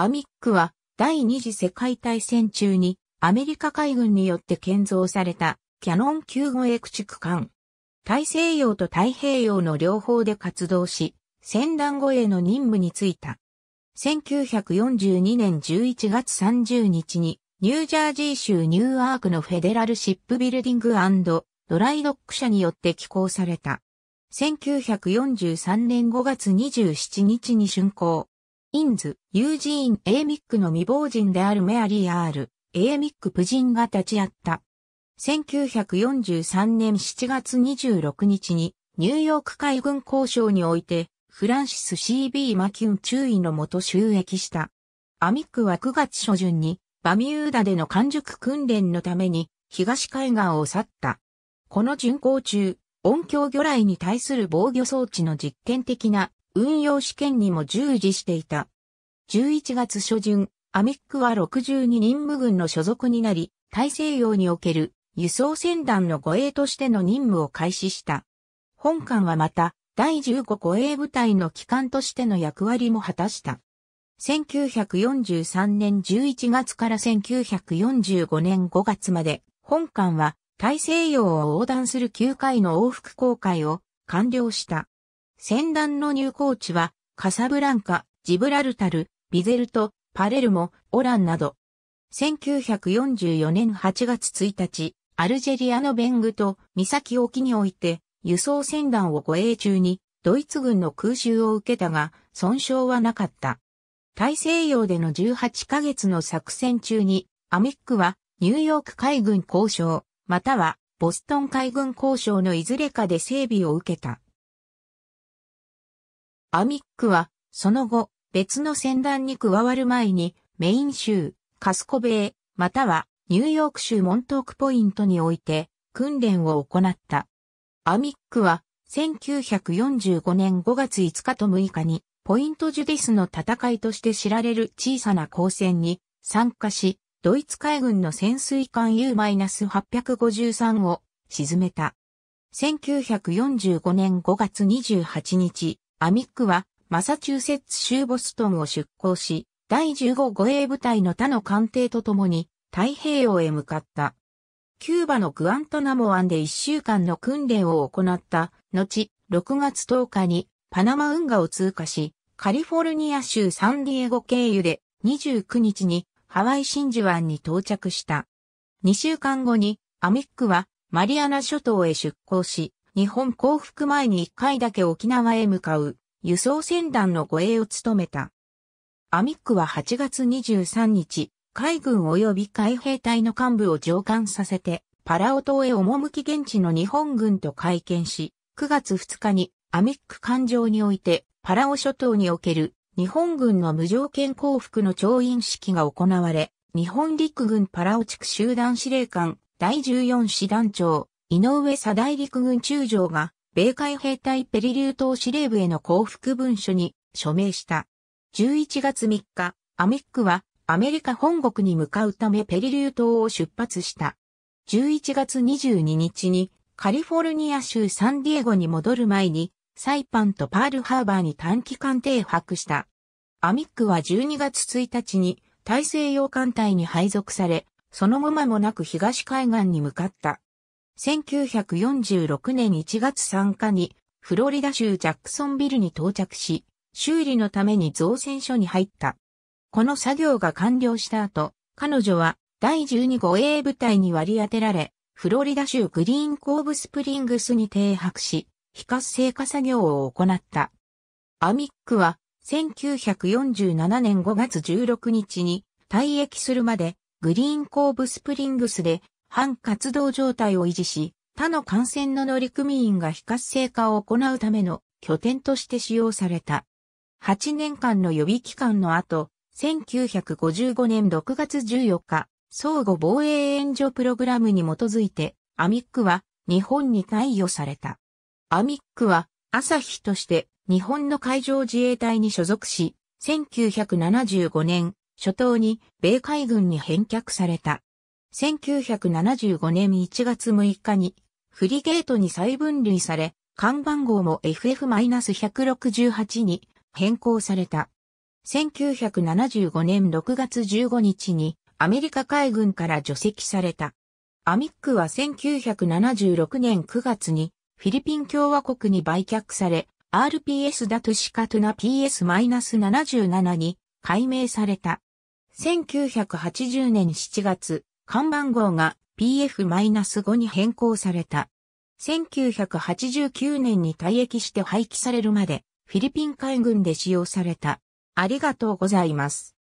アミックは第二次世界大戦中にアメリカ海軍によって建造されたキャノン級護衛駆逐艦。大西洋と太平洋の両方で活動し、戦乱護衛の任務に就いた。1942年11月30日に、ニュージャージー州ニューアークのフェデラルシップビルディングドライドック社によって寄港された。1943年5月27日に竣工。インズ、ユージーン・エーミックの未亡人であるメアリー・アール、エーミック夫人が立ち会った。1943年7月26日に、ニューヨーク海軍交渉において、フランシス C.B. マキュン注意のもと収益した。アミックは9月初旬に、バミューダでの完熟訓練のために、東海岸を去った。この巡航中、音響魚雷に対する防御装置の実験的な運用試験にも従事していた。11月初旬、アミックは62任務軍の所属になり、大西洋における輸送船団の護衛としての任務を開始した。本艦はまた、第15護衛部隊の機関としての役割も果たした。1943年11月から1945年5月まで、本艦は大西洋を横断する9回の往復航海を完了した。戦団の入港地は、カサブランカ、ジブラルタル、ビゼルト、パレルモ、オランなど。1944年8月1日、アルジェリアのベングと岬沖において、輸送船団を護衛中に、ドイツ軍の空襲を受けたが、損傷はなかった。大西洋での18ヶ月の作戦中に、アミックは、ニューヨーク海軍交渉、または、ボストン海軍交渉のいずれかで整備を受けた。アミックは、その後、別の船団に加わる前に、メイン州、カスコベイ、または、ニューヨーク州モントークポイントにおいて、訓練を行った。アミックは、1945年5月5日と6日に、ポイントジュディスの戦いとして知られる小さな交戦に参加し、ドイツ海軍の潜水艦 U-853 を沈めた。1945年5月28日、アミックは、マサチューセッツ州ボストンを出港し、第15護衛部隊の他の艦艇と共に太平洋へ向かった。キューバのグアントナモ湾で1週間の訓練を行った、後、6月10日にパナマ運河を通過し、カリフォルニア州サンディエゴ経由で29日にハワイ真珠湾に到着した。2週間後にアミックはマリアナ諸島へ出港し、日本降伏前に1回だけ沖縄へ向かう輸送船団の護衛を務めた。アミックは8月23日、海軍及び海兵隊の幹部を上官させて、パラオ島へ赴き現地の日本軍と会見し、9月2日にアミック艦上において、パラオ諸島における日本軍の無条件降伏の調印式が行われ、日本陸軍パラオ地区集団司令官第14師団長井上左大陸軍中将が、米海兵隊ペリリュー島司令部への降伏文書に署名した。11月3日、アミックはアメリカ本国に向かうためペリリュー島を出発した。11月22日にカリフォルニア州サンディエゴに戻る前にサイパンとパールハーバーに短期間停泊した。アミックは12月1日に大西洋艦隊に配属され、その後間もなく東海岸に向かった。1946年1月3日に、フロリダ州ジャックソンビルに到着し、修理のために造船所に入った。この作業が完了した後、彼女は第12護衛部隊に割り当てられ、フロリダ州グリーンコーブスプリングスに停泊し、非活性化作業を行った。アミックは1947年5月16日に退役するまでグリーンコーブスプリングスで反活動状態を維持し、他の感染の乗組員が非活性化を行うための拠点として使用された。8年間の予備期間の後、1955年6月14日、相互防衛援助プログラムに基づいて、アミックは日本に貸与された。アミックは朝日として日本の海上自衛隊に所属し、1975年初頭に米海軍に返却された。1975年1月6日に、フリゲートに再分類され、看板号も FF-168 に変更された。1975年6月15日にアメリカ海軍から除籍された。アミックは1976年9月にフィリピン共和国に売却され、RPS ダトシカトナ PS-77 に改名された。1980年7月、看板号が PF-5 に変更された。1989年に退役して廃棄されるまでフィリピン海軍で使用された。ありがとうございます。